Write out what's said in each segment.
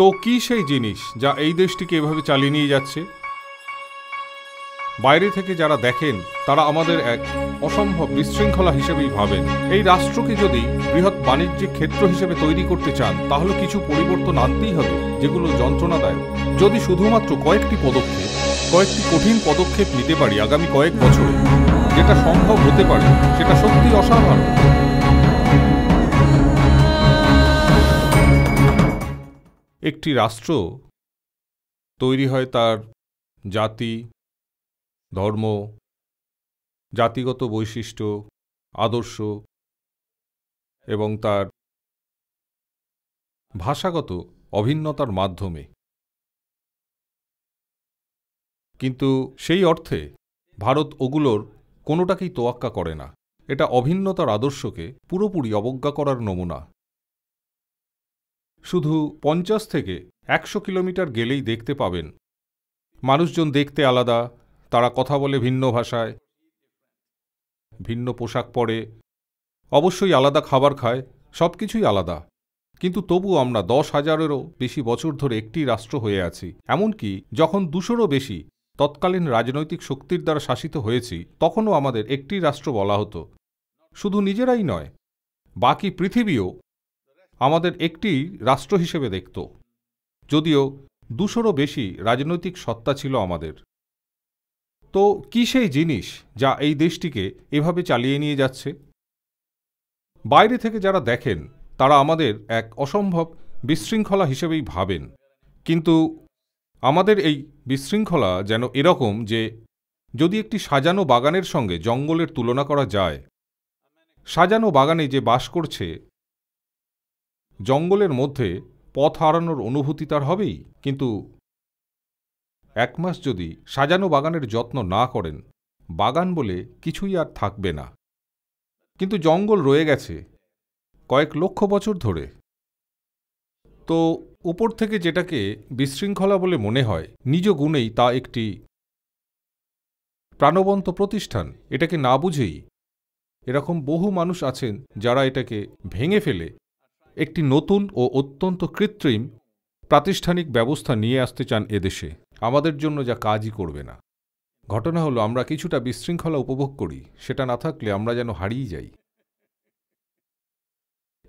তো কি সেই জিনিস যা এই দেশটিকে এভাবে চালিয়ে নিয়ে যাচ্ছে বাইরে থেকে যারা দেখেন তারা আমাদের এক অসম্ভব বিশৃঙ্খলা হিসেবেই ভাবেন এই রাষ্ট্রকে যদি বৃহৎ বাণিজ্যিক ক্ষেত্র হিসেবে তৈরি করতে চান তাহলে কিছু পরিবর্তন আনতেই হবে যেগুলো দেয় যদি শুধুমাত্র কয়েকটি পদক্ষেপ কয়েকটি কঠিন পদক্ষেপ নিতে পারি আগামী কয়েক বছরে যেটা সম্ভব হতে পারে সেটা সত্যি অসাধারণ একটি রাষ্ট্র তৈরি হয় তার জাতি ধর্ম জাতিগত বৈশিষ্ট্য আদর্শ এবং তার ভাষাগত অভিন্নতার মাধ্যমে কিন্তু সেই অর্থে ভারত ওগুলোর কোনোটাকেই তোয়াক্কা করে না এটা অভিন্নতার আদর্শকে পুরোপুরি অবজ্ঞা করার নমুনা শুধু পঞ্চাশ থেকে একশো কিলোমিটার গেলেই দেখতে পাবেন মানুষজন দেখতে আলাদা তারা কথা বলে ভিন্ন ভাষায় ভিন্ন পোশাক পরে অবশ্যই আলাদা খাবার খায় সব কিছুই আলাদা কিন্তু তবু আমরা দশ হাজারেরও বেশি বছর ধরে একটি রাষ্ট্র হয়ে আছি এমনকি যখন দুশোরও বেশি তৎকালীন রাজনৈতিক শক্তির দ্বারা শাসিত হয়েছি তখনও আমাদের একটি রাষ্ট্র বলা হতো শুধু নিজেরাই নয় বাকি পৃথিবীও আমাদের একটি রাষ্ট্র হিসেবে দেখত যদিও দুশোরও বেশি রাজনৈতিক সত্তা ছিল আমাদের তো কি সেই জিনিস যা এই দেশটিকে এভাবে চালিয়ে নিয়ে যাচ্ছে বাইরে থেকে যারা দেখেন তারা আমাদের এক অসম্ভব বিশৃঙ্খলা হিসেবেই ভাবেন কিন্তু আমাদের এই বিশৃঙ্খলা যেন এরকম যে যদি একটি সাজানো বাগানের সঙ্গে জঙ্গলের তুলনা করা যায় সাজানো বাগানে যে বাস করছে জঙ্গলের মধ্যে পথ হারানোর অনুভূতি তার হবেই কিন্তু এক মাস যদি সাজানো বাগানের যত্ন না করেন বাগান বলে কিছুই আর থাকবে না কিন্তু জঙ্গল রয়ে গেছে কয়েক লক্ষ বছর ধরে তো উপর থেকে যেটাকে বিশৃঙ্খলা বলে মনে হয় নিজ গুণেই তা একটি প্রাণবন্ত প্রতিষ্ঠান এটাকে না বুঝেই এরকম বহু মানুষ আছেন যারা এটাকে ভেঙে ফেলে একটি নতুন ও অত্যন্ত কৃত্রিম প্রাতিষ্ঠানিক ব্যবস্থা নিয়ে আসতে চান এদেশে আমাদের জন্য যা কাজই করবে না ঘটনা হলো আমরা কিছুটা বিশৃঙ্খলা উপভোগ করি সেটা না থাকলে আমরা যেন হারিয়ে যাই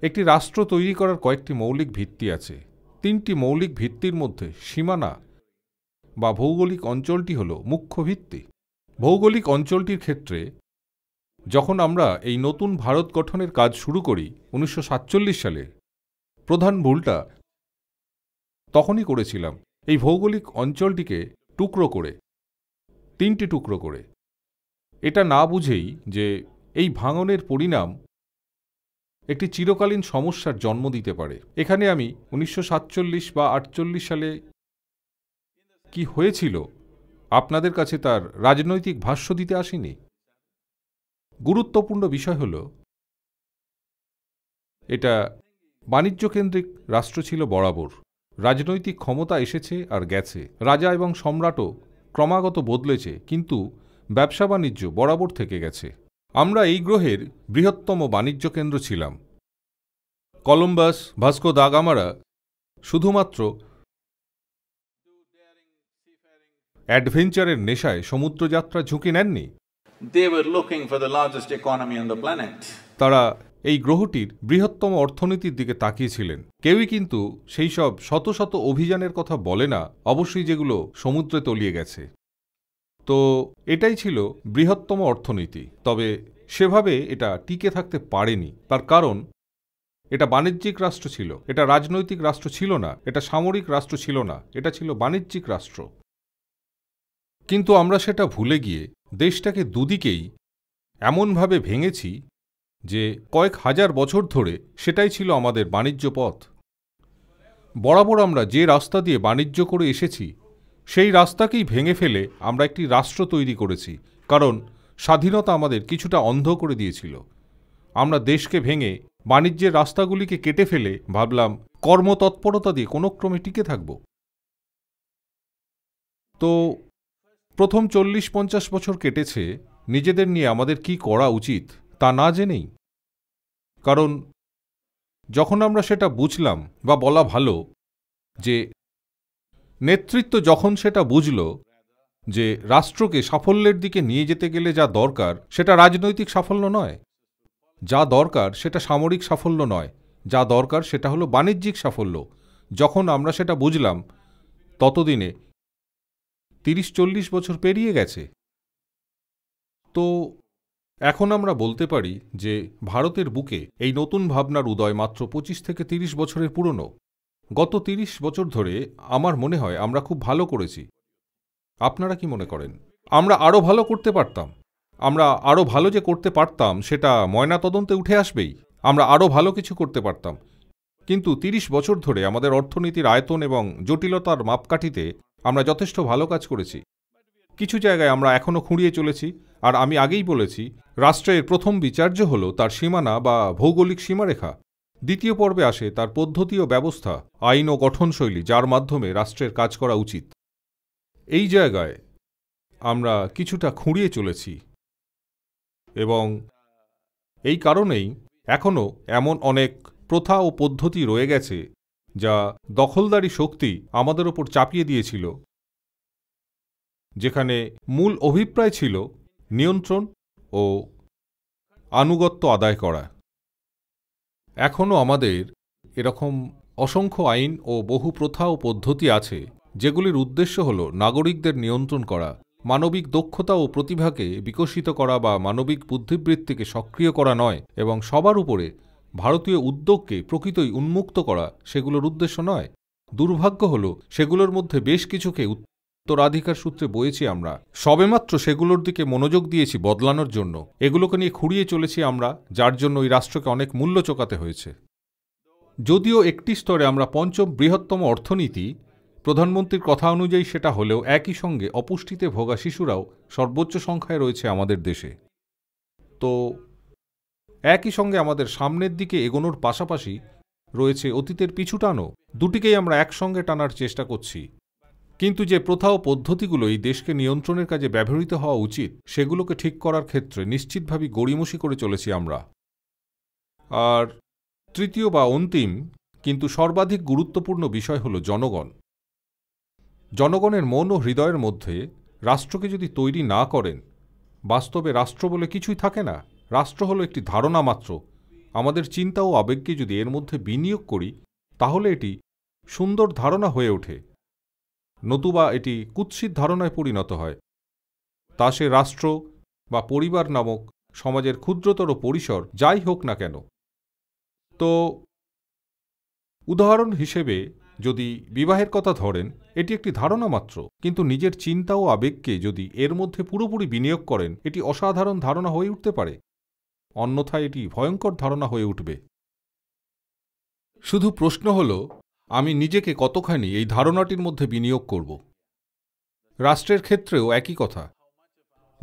একটি রাষ্ট্র তৈরি করার কয়েকটি মৌলিক ভিত্তি আছে তিনটি মৌলিক ভিত্তির মধ্যে সীমানা বা ভৌগোলিক অঞ্চলটি হল মুখ্য ভিত্তি ভৌগোলিক অঞ্চলটির ক্ষেত্রে যখন আমরা এই নতুন ভারত গঠনের কাজ শুরু করি উনিশশো সালে প্রধান ভুলটা তখনই করেছিলাম এই ভৌগোলিক অঞ্চলটিকে টুকরো করে তিনটি টুকরো করে এটা না বুঝেই যে এই ভাঙনের পরিণাম একটি চিরকালীন সমস্যার জন্ম দিতে পারে এখানে আমি উনিশশো বা আটচল্লিশ সালে কি হয়েছিল আপনাদের কাছে তার রাজনৈতিক ভাষ্য দিতে আসিনি গুরুত্বপূর্ণ বিষয় হল এটা বাণিজ্যকেন্দ্রিক রাষ্ট্র ছিল বরাবর রাজনৈতিক ক্ষমতা এসেছে আর গেছে রাজা এবং সম্রাটও ক্রমাগত বদলেছে কিন্তু ব্যবসা বাণিজ্য বরাবর থেকে গেছে আমরা এই গ্রহের বৃহত্তম বাণিজ্য কেন্দ্র ছিলাম কলম্বাস ভাস্কো দাগামারা শুধুমাত্র অ্যাডভেঞ্চারের নেশায় সমুদ্রযাত্রা ঝুঁকি নেননি they were looking for the largest economy on the planet. তারা এই গ্রহটির বৃহত্তম অর্থনীতির দিকে তাকিয়েছিলেন কেউই কিন্তু সেই সব শত শত অভিযানের কথা বলে না অবশ্যই যেগুলো সমুদ্রে তলিয়ে গেছে তো এটাই ছিল বৃহত্তম অর্থনীতি তবে সেভাবে এটা টিকে থাকতে পারেনি তার কারণ এটা বাণিজ্যিক রাষ্ট্র ছিল এটা রাজনৈতিক রাষ্ট্র ছিল না এটা সামরিক রাষ্ট্র ছিল না এটা ছিল বাণিজ্যিক রাষ্ট্র কিন্তু আমরা সেটা ভুলে গিয়ে দেশটাকে দুদিকেই এমনভাবে ভেঙেছি যে কয়েক হাজার বছর ধরে সেটাই ছিল আমাদের বাণিজ্য পথ বরাবর আমরা যে রাস্তা দিয়ে বাণিজ্য করে এসেছি সেই রাস্তাকেই ভেঙে ফেলে আমরা একটি রাষ্ট্র তৈরি করেছি কারণ স্বাধীনতা আমাদের কিছুটা অন্ধ করে দিয়েছিল আমরা দেশকে ভেঙে বাণিজ্যের রাস্তাগুলিকে কেটে ফেলে ভাবলাম কর্মতৎপরতা দিয়ে কোনো ক্রমে টিকে থাকব তো প্রথম চল্লিশ পঞ্চাশ বছর কেটেছে নিজেদের নিয়ে আমাদের কি করা উচিত তা না জেনেই কারণ যখন আমরা সেটা বুঝলাম বা বলা ভালো যে নেতৃত্ব যখন সেটা বুঝল যে রাষ্ট্রকে সাফল্যের দিকে নিয়ে যেতে গেলে যা দরকার সেটা রাজনৈতিক সাফল্য নয় যা দরকার সেটা সামরিক সাফল্য নয় যা দরকার সেটা হলো বাণিজ্যিক সাফল্য যখন আমরা সেটা বুঝলাম ততদিনে তিরিশ চল্লিশ বছর পেরিয়ে গেছে তো এখন আমরা বলতে পারি যে ভারতের বুকে এই নতুন ভাবনার উদয় মাত্র পঁচিশ থেকে তিরিশ বছরের পুরনো গত তিরিশ বছর ধরে আমার মনে হয় আমরা খুব ভালো করেছি আপনারা কি মনে করেন আমরা আরও ভালো করতে পারতাম আমরা আরও ভালো যে করতে পারতাম সেটা ময়না তদন্তে উঠে আসবেই আমরা আরও ভালো কিছু করতে পারতাম কিন্তু তিরিশ বছর ধরে আমাদের অর্থনীতির আয়তন এবং জটিলতার মাপকাঠিতে আমরা যথেষ্ট ভালো কাজ করেছি কিছু জায়গায় আমরা এখনও খুঁড়িয়ে চলেছি আর আমি আগেই বলেছি রাষ্ট্রের প্রথম বিচার্য হল তার সীমানা বা ভৌগোলিক সীমারেখা দ্বিতীয় পর্বে আসে তার পদ্ধতি ও ব্যবস্থা আইন ও গঠনশৈলী যার মাধ্যমে রাষ্ট্রের কাজ করা উচিত এই জায়গায় আমরা কিছুটা খুঁড়িয়ে চলেছি এবং এই কারণেই এখনও এমন অনেক প্রথা ও পদ্ধতি রয়ে গেছে যা দখলদারি শক্তি আমাদের ওপর চাপিয়ে দিয়েছিল যেখানে মূল অভিপ্রায় ছিল নিয়ন্ত্রণ ও আনুগত্য আদায় করা এখনও আমাদের এরকম অসংখ্য আইন ও বহু প্রথা ও পদ্ধতি আছে যেগুলির উদ্দেশ্য হল নাগরিকদের নিয়ন্ত্রণ করা মানবিক দক্ষতা ও প্রতিভাকে বিকশিত করা বা মানবিক বুদ্ধিবৃত্তিকে সক্রিয় করা নয় এবং সবার উপরে ভারতীয় উদ্যোগকে প্রকৃতই উন্মুক্ত করা সেগুলোর উদ্দেশ্য নয় দুর্ভাগ্য হল সেগুলোর মধ্যে বেশ কিছুকে উত্তরাধিকার সূত্রে বয়েছি আমরা সবেমাত্র সেগুলোর দিকে মনোযোগ দিয়েছি বদলানোর জন্য এগুলোকে নিয়ে খুঁড়িয়ে চলেছি আমরা যার জন্য ওই রাষ্ট্রকে অনেক মূল্য চোকাতে হয়েছে যদিও একটি স্তরে আমরা পঞ্চম বৃহত্তম অর্থনীতি প্রধানমন্ত্রীর কথা অনুযায়ী সেটা হলেও একই সঙ্গে অপুষ্টিতে ভোগা শিশুরাও সর্বোচ্চ সংখ্যায় রয়েছে আমাদের দেশে তো একই সঙ্গে আমাদের সামনের দিকে এগোনোর পাশাপাশি রয়েছে অতীতের পিছু টানো দুটিকেই আমরা একসঙ্গে টানার চেষ্টা করছি কিন্তু যে প্রথা ও পদ্ধতিগুলো এই দেশকে নিয়ন্ত্রণের কাজে ব্যবহৃত হওয়া উচিত সেগুলোকে ঠিক করার ক্ষেত্রে নিশ্চিতভাবেই গড়িমসি করে চলেছি আমরা আর তৃতীয় বা অন্তিম কিন্তু সর্বাধিক গুরুত্বপূর্ণ বিষয় হল জনগণ জনগণের মন ও হৃদয়ের মধ্যে রাষ্ট্রকে যদি তৈরি না করেন বাস্তবে রাষ্ট্র বলে কিছুই থাকে না রাষ্ট্র হলো একটি ধারণা মাত্র আমাদের চিন্তা ও আবেগকে যদি এর মধ্যে বিনিয়োগ করি তাহলে এটি সুন্দর ধারণা হয়ে ওঠে নতুবা এটি কুৎসিত ধারণায় পরিণত হয় তা সে রাষ্ট্র বা পরিবার নামক সমাজের ক্ষুদ্রতর পরিসর যাই হোক না কেন তো উদাহরণ হিসেবে যদি বিবাহের কথা ধরেন এটি একটি ধারণা মাত্র কিন্তু নিজের চিন্তা ও আবেগকে যদি এর মধ্যে পুরোপুরি বিনিয়োগ করেন এটি অসাধারণ ধারণা হয়ে উঠতে পারে অন্যথা এটি ভয়ঙ্কর ধারণা হয়ে উঠবে শুধু প্রশ্ন হল আমি নিজেকে কতখানি এই ধারণাটির মধ্যে বিনিয়োগ করব রাষ্ট্রের ক্ষেত্রেও একই কথা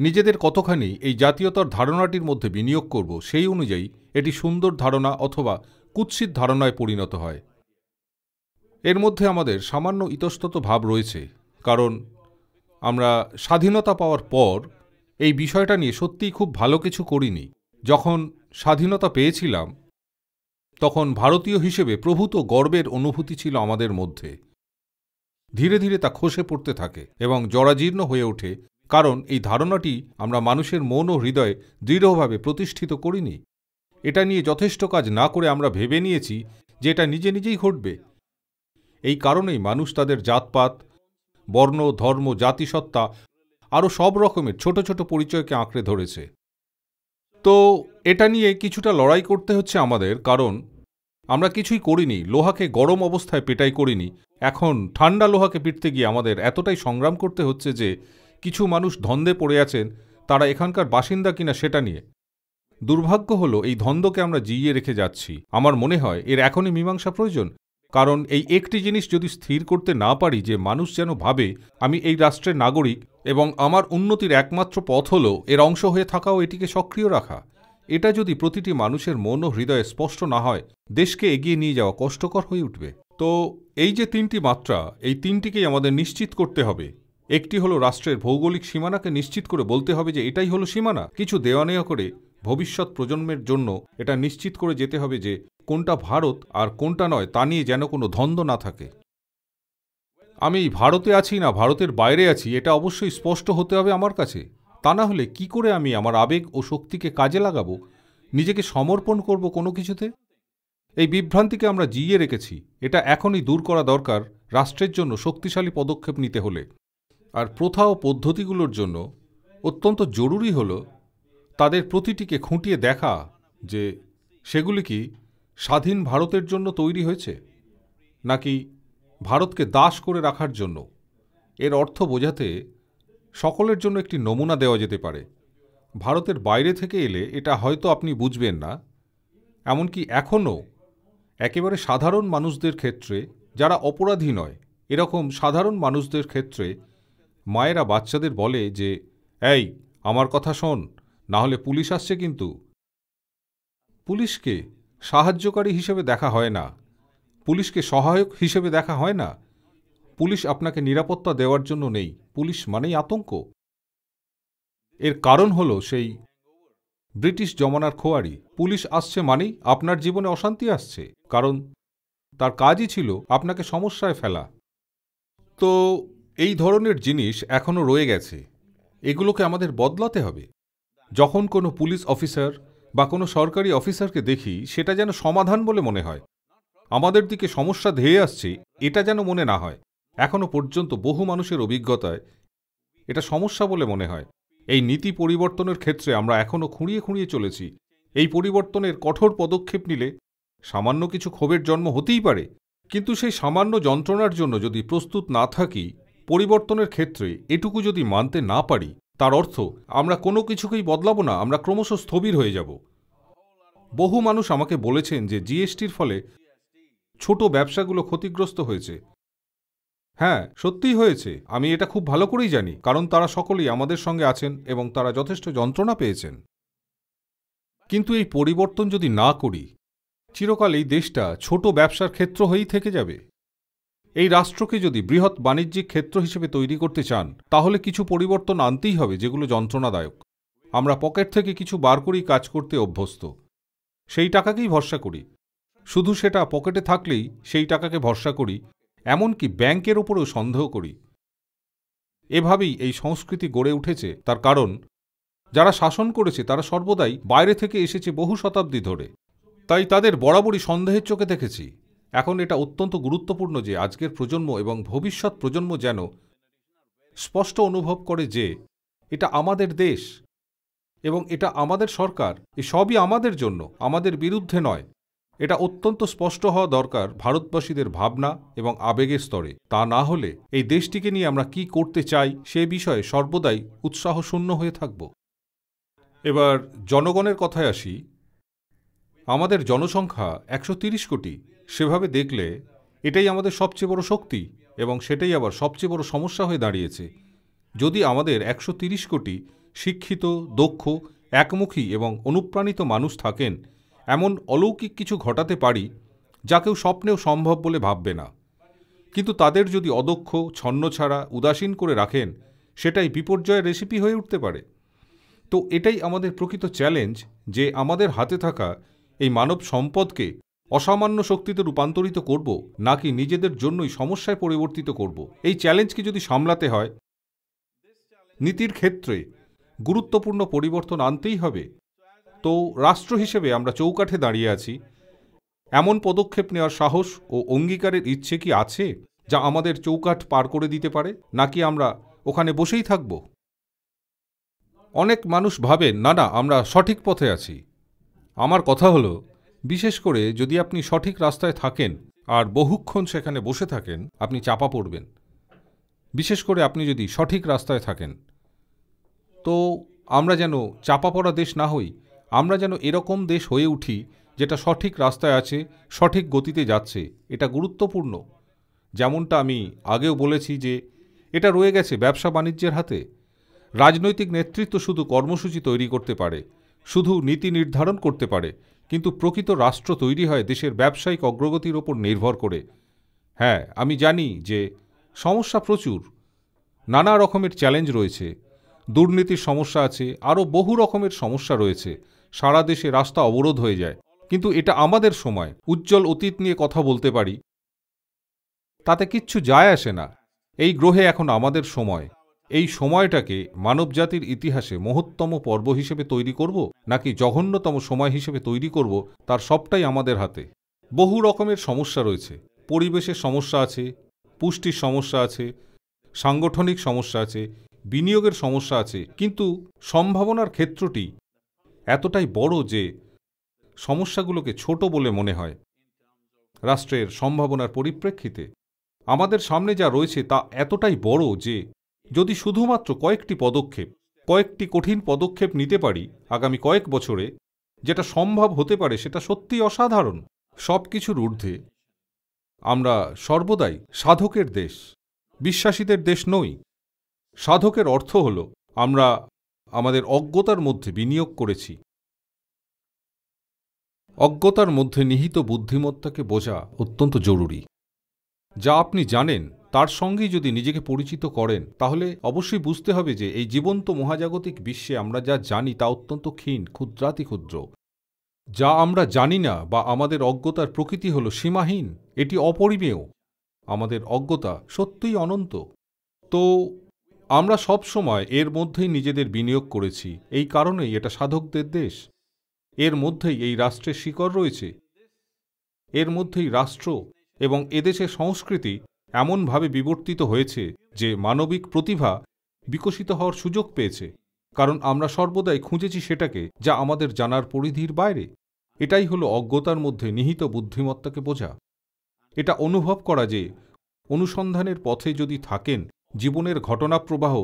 নিজেদের কতখানি এই জাতীয়তার ধারণাটির মধ্যে বিনিয়োগ করব সেই অনুযায়ী এটি সুন্দর ধারণা অথবা কুৎসিত ধারণায় পরিণত হয় এর মধ্যে আমাদের সামান্য ইতস্তত ভাব রয়েছে কারণ আমরা স্বাধীনতা পাওয়ার পর এই বিষয়টা নিয়ে সত্যিই খুব ভালো কিছু করিনি যখন স্বাধীনতা পেয়েছিলাম তখন ভারতীয় হিসেবে প্রভূত গর্বের অনুভূতি ছিল আমাদের মধ্যে ধীরে ধীরে তা খসে পড়তে থাকে এবং জরাজীর্ণ হয়ে ওঠে কারণ এই ধারণাটি আমরা মানুষের মন ও হৃদয়ে দৃঢ়ভাবে প্রতিষ্ঠিত করিনি এটা নিয়ে যথেষ্ট কাজ না করে আমরা ভেবে নিয়েছি যে এটা নিজে নিজেই ঘটবে এই কারণেই মানুষ তাদের জাতপাত বর্ণ ধর্ম জাতিসত্তা আরও সব রকমের ছোট ছোট পরিচয়কে আঁকড়ে ধরেছে তো এটা নিয়ে কিছুটা লড়াই করতে হচ্ছে আমাদের কারণ আমরা কিছুই করিনি লোহাকে গরম অবস্থায় পেটাই করিনি এখন ঠান্ডা লোহাকে পিটতে গিয়ে আমাদের এতটাই সংগ্রাম করতে হচ্ছে যে কিছু মানুষ ধন্দে পড়ে আছেন তারা এখানকার বাসিন্দা কিনা সেটা নিয়ে দুর্ভাগ্য হলো এই ধন্দকে আমরা জিইয়ে রেখে যাচ্ছি আমার মনে হয় এর এখনই মীমাংসা প্রয়োজন কারণ এই একটি জিনিস যদি স্থির করতে না পারি যে মানুষ যেন ভাবে আমি এই রাষ্ট্রের নাগরিক এবং আমার উন্নতির একমাত্র পথ হল এর অংশ হয়ে থাকাও এটিকে সক্রিয় রাখা এটা যদি প্রতিটি মানুষের মন ও হৃদয়ে স্পষ্ট না হয় দেশকে এগিয়ে নিয়ে যাওয়া কষ্টকর হয়ে উঠবে তো এই যে তিনটি মাত্রা এই তিনটিকেই আমাদের নিশ্চিত করতে হবে একটি হলো রাষ্ট্রের ভৌগোলিক সীমানাকে নিশ্চিত করে বলতে হবে যে এটাই হলো সীমানা কিছু দেওয়া নেওয়া করে ভবিষ্যৎ প্রজন্মের জন্য এটা নিশ্চিত করে যেতে হবে যে কোনটা ভারত আর কোনটা নয় তা নিয়ে যেন কোনো ধন্দ্ব না থাকে আমি ভারতে আছি না ভারতের বাইরে আছি এটা অবশ্যই স্পষ্ট হতে হবে আমার কাছে তা না হলে কি করে আমি আমার আবেগ ও শক্তিকে কাজে লাগাবো নিজেকে সমর্পণ করব কোনো কিছুতে এই বিভ্রান্তিকে আমরা জিইয়ে রেখেছি এটা এখনই দূর করা দরকার রাষ্ট্রের জন্য শক্তিশালী পদক্ষেপ নিতে হলে আর প্রথা ও পদ্ধতিগুলোর জন্য অত্যন্ত জরুরি হল তাদের প্রতিটিকে খুঁটিয়ে দেখা যে সেগুলি কি স্বাধীন ভারতের জন্য তৈরি হয়েছে নাকি ভারতকে দাস করে রাখার জন্য এর অর্থ বোঝাতে সকলের জন্য একটি নমুনা দেওয়া যেতে পারে ভারতের বাইরে থেকে এলে এটা হয়তো আপনি বুঝবেন না এমনকি এখনও একেবারে সাধারণ মানুষদের ক্ষেত্রে যারা অপরাধী নয় এরকম সাধারণ মানুষদের ক্ষেত্রে মায়েরা বাচ্চাদের বলে যে এই আমার কথা শোন না হলে পুলিশ আসছে কিন্তু পুলিশকে সাহায্যকারী হিসেবে দেখা হয় না পুলিশকে সহায়ক হিসেবে দেখা হয় না পুলিশ আপনাকে নিরাপত্তা দেওয়ার জন্য নেই পুলিশ মানেই আতঙ্ক এর কারণ হল সেই ব্রিটিশ জমানার খোয়ারি পুলিশ আসছে মানেই আপনার জীবনে অশান্তি আসছে কারণ তার কাজই ছিল আপনাকে সমস্যায় ফেলা তো এই ধরনের জিনিস এখনও রয়ে গেছে এগুলোকে আমাদের বদলাতে হবে যখন কোনো পুলিশ অফিসার বা কোনো সরকারি অফিসারকে দেখি সেটা যেন সমাধান বলে মনে হয় আমাদের দিকে সমস্যা ধেয়ে আসছে এটা যেন মনে না হয় এখনও পর্যন্ত বহু মানুষের অভিজ্ঞতায় এটা সমস্যা বলে মনে হয় এই নীতি পরিবর্তনের ক্ষেত্রে আমরা এখনও খুঁড়িয়ে খুঁড়িয়ে চলেছি এই পরিবর্তনের কঠোর পদক্ষেপ নিলে সামান্য কিছু ক্ষোভের জন্ম হতেই পারে কিন্তু সেই সামান্য যন্ত্রণার জন্য যদি প্রস্তুত না থাকি পরিবর্তনের ক্ষেত্রে এটুকু যদি মানতে না পারি তার অর্থ আমরা কোনো কিছুকেই বদলাব না আমরা ক্রমশ স্থবির হয়ে যাব বহু মানুষ আমাকে বলেছেন যে জিএসটির ফলে ছোট ব্যবসাগুলো ক্ষতিগ্রস্ত হয়েছে হ্যাঁ সত্যিই হয়েছে আমি এটা খুব ভালো করেই জানি কারণ তারা সকলেই আমাদের সঙ্গে আছেন এবং তারা যথেষ্ট যন্ত্রণা পেয়েছেন কিন্তু এই পরিবর্তন যদি না করি চিরকাল এই দেশটা ছোট ব্যবসার ক্ষেত্র হয়েই থেকে যাবে এই রাষ্ট্রকে যদি বৃহৎ বাণিজ্যিক ক্ষেত্র হিসেবে তৈরি করতে চান তাহলে কিছু পরিবর্তন আনতেই হবে যেগুলো যন্ত্রণাদায়ক আমরা পকেট থেকে কিছু বার করেই কাজ করতে অভ্যস্ত সেই টাকাকেই ভরসা করি শুধু সেটা পকেটে থাকলেই সেই টাকাকে ভরসা করি এমনকি ব্যাংকের ওপরেও সন্দেহ করি এভাবেই এই সংস্কৃতি গড়ে উঠেছে তার কারণ যারা শাসন করেছে তারা সর্বদাই বাইরে থেকে এসেছে বহু শতাব্দী ধরে তাই তাদের বরাবরই সন্দেহের চোখে দেখেছি এখন এটা অত্যন্ত গুরুত্বপূর্ণ যে আজকের প্রজন্ম এবং ভবিষ্যৎ প্রজন্ম যেন স্পষ্ট অনুভব করে যে এটা আমাদের দেশ এবং এটা আমাদের সরকার এ সবই আমাদের জন্য আমাদের বিরুদ্ধে নয় এটা অত্যন্ত স্পষ্ট হওয়া দরকার ভারতবাসীদের ভাবনা এবং আবেগের স্তরে তা না হলে এই দেশটিকে নিয়ে আমরা কি করতে চাই সে বিষয়ে সর্বদাই উৎসাহ শূন্য হয়ে থাকব এবার জনগণের কথায় আসি আমাদের জনসংখ্যা একশো কোটি সেভাবে দেখলে এটাই আমাদের সবচেয়ে বড় শক্তি এবং সেটাই আবার সবচেয়ে বড় সমস্যা হয়ে দাঁড়িয়েছে যদি আমাদের একশো কোটি শিক্ষিত দক্ষ একমুখী এবং অনুপ্রাণিত মানুষ থাকেন এমন অলৌকিক কিছু ঘটাতে পারি যা কেউ স্বপ্নেও সম্ভব বলে ভাববে না কিন্তু তাদের যদি অদক্ষ ছন্ন ছাড়া উদাসীন করে রাখেন সেটাই বিপর্যয়ের রেসিপি হয়ে উঠতে পারে তো এটাই আমাদের প্রকৃত চ্যালেঞ্জ যে আমাদের হাতে থাকা এই মানব সম্পদকে অসামান্য শক্তিতে রূপান্তরিত করব নাকি নিজেদের জন্যই সমস্যায় পরিবর্তিত করব এই চ্যালেঞ্জকে যদি সামলাতে হয় নীতির ক্ষেত্রে গুরুত্বপূর্ণ পরিবর্তন আনতেই হবে তো রাষ্ট্র হিসেবে আমরা চৌকাঠে দাঁড়িয়ে আছি এমন পদক্ষেপ নেওয়ার সাহস ও অঙ্গীকারের ইচ্ছে কি আছে যা আমাদের চৌকাঠ পার করে দিতে পারে নাকি আমরা ওখানে বসেই থাকব অনেক মানুষ ভাবে না না আমরা সঠিক পথে আছি আমার কথা হলো বিশেষ করে যদি আপনি সঠিক রাস্তায় থাকেন আর বহুক্ষণ সেখানে বসে থাকেন আপনি চাপা পড়বেন বিশেষ করে আপনি যদি সঠিক রাস্তায় থাকেন তো আমরা যেন চাপা পড়া দেশ না হই আমরা যেন এরকম দেশ হয়ে উঠি যেটা সঠিক রাস্তায় আছে সঠিক গতিতে যাচ্ছে এটা গুরুত্বপূর্ণ যেমনটা আমি আগেও বলেছি যে এটা রয়ে গেছে ব্যবসা বাণিজ্যের হাতে রাজনৈতিক নেতৃত্ব শুধু কর্মসূচি তৈরি করতে পারে শুধু নীতি নির্ধারণ করতে পারে কিন্তু প্রকৃত রাষ্ট্র তৈরি হয় দেশের ব্যবসায়িক অগ্রগতির ওপর নির্ভর করে হ্যাঁ আমি জানি যে সমস্যা প্রচুর নানা রকমের চ্যালেঞ্জ রয়েছে দুর্নীতির সমস্যা আছে আরও বহু রকমের সমস্যা রয়েছে সারা দেশে রাস্তা অবরোধ হয়ে যায় কিন্তু এটা আমাদের সময় উজ্জ্বল অতীত নিয়ে কথা বলতে পারি তাতে কিচ্ছু যায় আসে না এই গ্রহে এখন আমাদের সময় এই সময়টাকে মানবজাতির ইতিহাসে মহত্তম পর্ব হিসেবে তৈরি করব নাকি জঘন্যতম সময় হিসেবে তৈরি করব তার সবটাই আমাদের হাতে বহু রকমের সমস্যা রয়েছে পরিবেশের সমস্যা আছে পুষ্টির সমস্যা আছে সাংগঠনিক সমস্যা আছে বিনিয়োগের সমস্যা আছে কিন্তু সম্ভাবনার ক্ষেত্রটি এতটাই বড় যে সমস্যাগুলোকে ছোট বলে মনে হয় রাষ্ট্রের সম্ভাবনার পরিপ্রেক্ষিতে আমাদের সামনে যা রয়েছে তা এতটাই বড় যে যদি শুধুমাত্র কয়েকটি পদক্ষেপ কয়েকটি কঠিন পদক্ষেপ নিতে পারি আগামী কয়েক বছরে যেটা সম্ভব হতে পারে সেটা সত্যি অসাধারণ সব কিছুর ঊর্ধ্বে আমরা সর্বদাই সাধকের দেশ বিশ্বাসীদের দেশ নই সাধকের অর্থ হল আমরা আমাদের অজ্ঞতার মধ্যে বিনিয়োগ করেছি অজ্ঞতার মধ্যে নিহিত বুদ্ধিমত্তাকে বোঝা অত্যন্ত জরুরি যা আপনি জানেন তার সঙ্গেই যদি নিজেকে পরিচিত করেন তাহলে অবশ্যই বুঝতে হবে যে এই জীবন্ত মহাজাগতিক বিশ্বে আমরা যা জানি তা অত্যন্ত ক্ষীণ ক্ষুদ্রাতি ক্ষুদ্র যা আমরা জানি না বা আমাদের অজ্ঞতার প্রকৃতি হল সীমাহীন এটি অপরিমেয় আমাদের অজ্ঞতা সত্যিই অনন্ত তো আমরা সব সময় এর মধ্যেই নিজেদের বিনিয়োগ করেছি এই কারণেই এটা সাধকদের দেশ এর মধ্যেই এই রাষ্ট্রের শিকড় রয়েছে এর মধ্যেই রাষ্ট্র এবং এদেশের সংস্কৃতি এমনভাবে বিবর্তিত হয়েছে যে মানবিক প্রতিভা বিকশিত হওয়ার সুযোগ পেয়েছে কারণ আমরা সর্বদাই খুঁজেছি সেটাকে যা আমাদের জানার পরিধির বাইরে এটাই হলো অজ্ঞতার মধ্যে নিহিত বুদ্ধিমত্তাকে বোঝা এটা অনুভব করা যে অনুসন্ধানের পথে যদি থাকেন জীবনের ঘটনাপ্রবাহ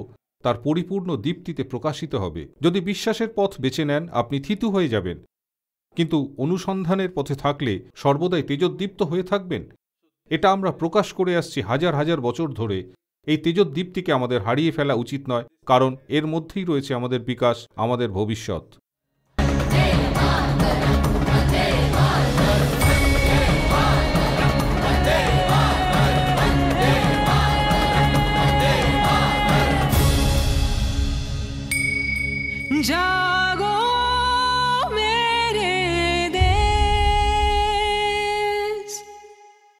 তার পরিপূর্ণ দীপ্তিতে প্রকাশিত হবে যদি বিশ্বাসের পথ বেছে নেন আপনি থিতু হয়ে যাবেন কিন্তু অনুসন্ধানের পথে থাকলে সর্বদাই তেজোদ্দীপ্ত হয়ে থাকবেন এটা আমরা প্রকাশ করে আসছি হাজার হাজার বছর ধরে এই তেজদ্বীপটিকে আমাদের হারিয়ে ফেলা উচিত নয় কারণ এর মধ্যেই রয়েছে আমাদের বিকাশ আমাদের ভবিষ্যৎ যা